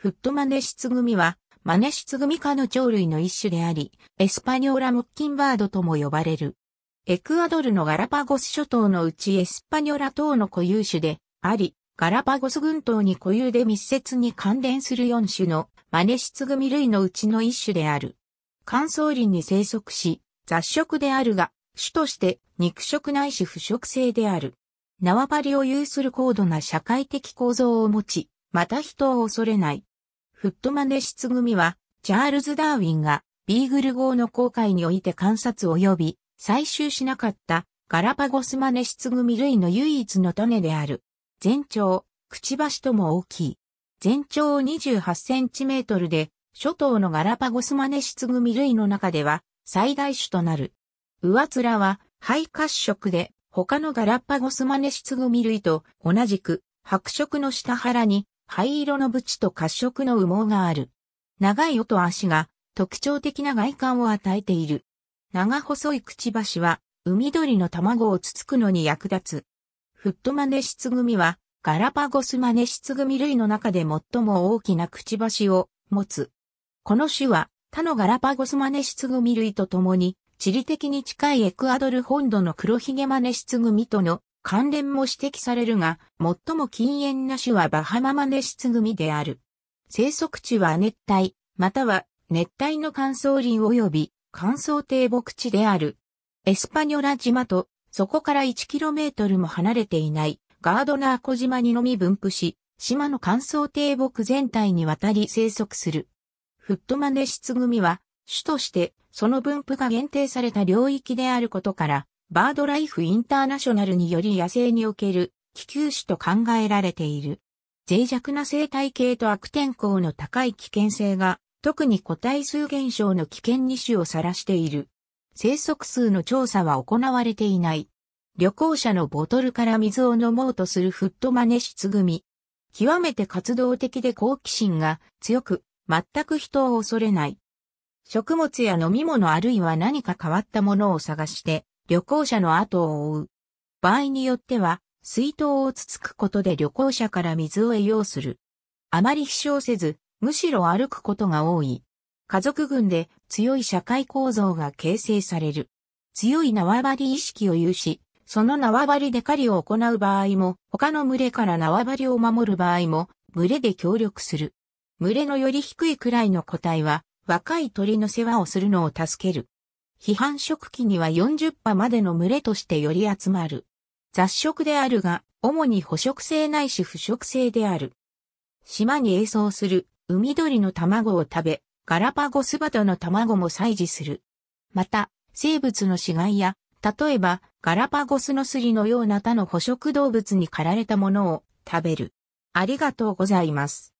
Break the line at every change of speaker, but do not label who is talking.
フットマネシツグミは、マネシツグミ科の鳥類の一種であり、エスパニョーラムッキンバードとも呼ばれる。エクアドルのガラパゴス諸島のうちエスパニョラ島の固有種であり、ガラパゴス群島に固有で密接に関連する4種のマネシツグミ類のうちの一種である。乾燥林に生息し、雑食であるが、種として肉食ないし腐食性である。縄張りを有する高度な社会的構造を持ち、また人を恐れない。フットマネシグ組は、チャールズ・ダーウィンが、ビーグル号の航海において観察及び、採集しなかった、ガラパゴスマネシグ組類の唯一の種である。全長、くちばしとも大きい。全長28センチメートルで、諸島のガラパゴスマネシグ組類の中では、最大種となる。上面は、肺褐色で、他のガラパゴスマネシツグミ類と同じく、白色の下腹に灰色の縁と褐色の羽毛がある。長い尾と足が特徴的な外観を与えている。長細いくちばしは、海鳥の卵をつつくのに役立つ。フットマネシツグミは、ガラパゴスマネシツグミ類の中で最も大きなくちばしを持つ。この種は、他のガラパゴスマネシツグミ類とともに、地理的に近いエクアドル本土の黒ひげマネシツグミとの関連も指摘されるが、最も禁煙な種はバハママネシツ組である。生息地は熱帯、または熱帯の乾燥林及び乾燥低木地である。エスパニョラ島と、そこから 1km も離れていないガードナー小島にのみ分布し、島の乾燥低木全体にわたり生息する。フットマネシツ組は、種としてその分布が限定された領域であることから、バードライフインターナショナルにより野生における気球種と考えられている。脆弱な生態系と悪天候の高い危険性が、特に個体数減少の危険に種をさらしている。生息数の調査は行われていない。旅行者のボトルから水を飲もうとするフットマネ室組。極めて活動的で好奇心が強く、全く人を恐れない。食物や飲み物あるいは何か変わったものを探して、旅行者の後を追う。場合によっては、水筒をつつくことで旅行者から水を栄養する。あまり飛翔せず、むしろ歩くことが多い。家族群で強い社会構造が形成される。強い縄張り意識を有し、その縄張りで狩りを行う場合も、他の群れから縄張りを守る場合も、群れで協力する。群れのより低いくらいの個体は、若い鳥の世話をするのを助ける。批判食期には40羽までの群れとしてより集まる。雑食であるが、主に捕食性ないし腐食性である。島に映像する海鳥の卵を食べ、ガラパゴスバトの卵も採取する。また、生物の死骸や、例えばガラパゴスのすりのような他の捕食動物に狩られたものを食べる。ありがとうございます。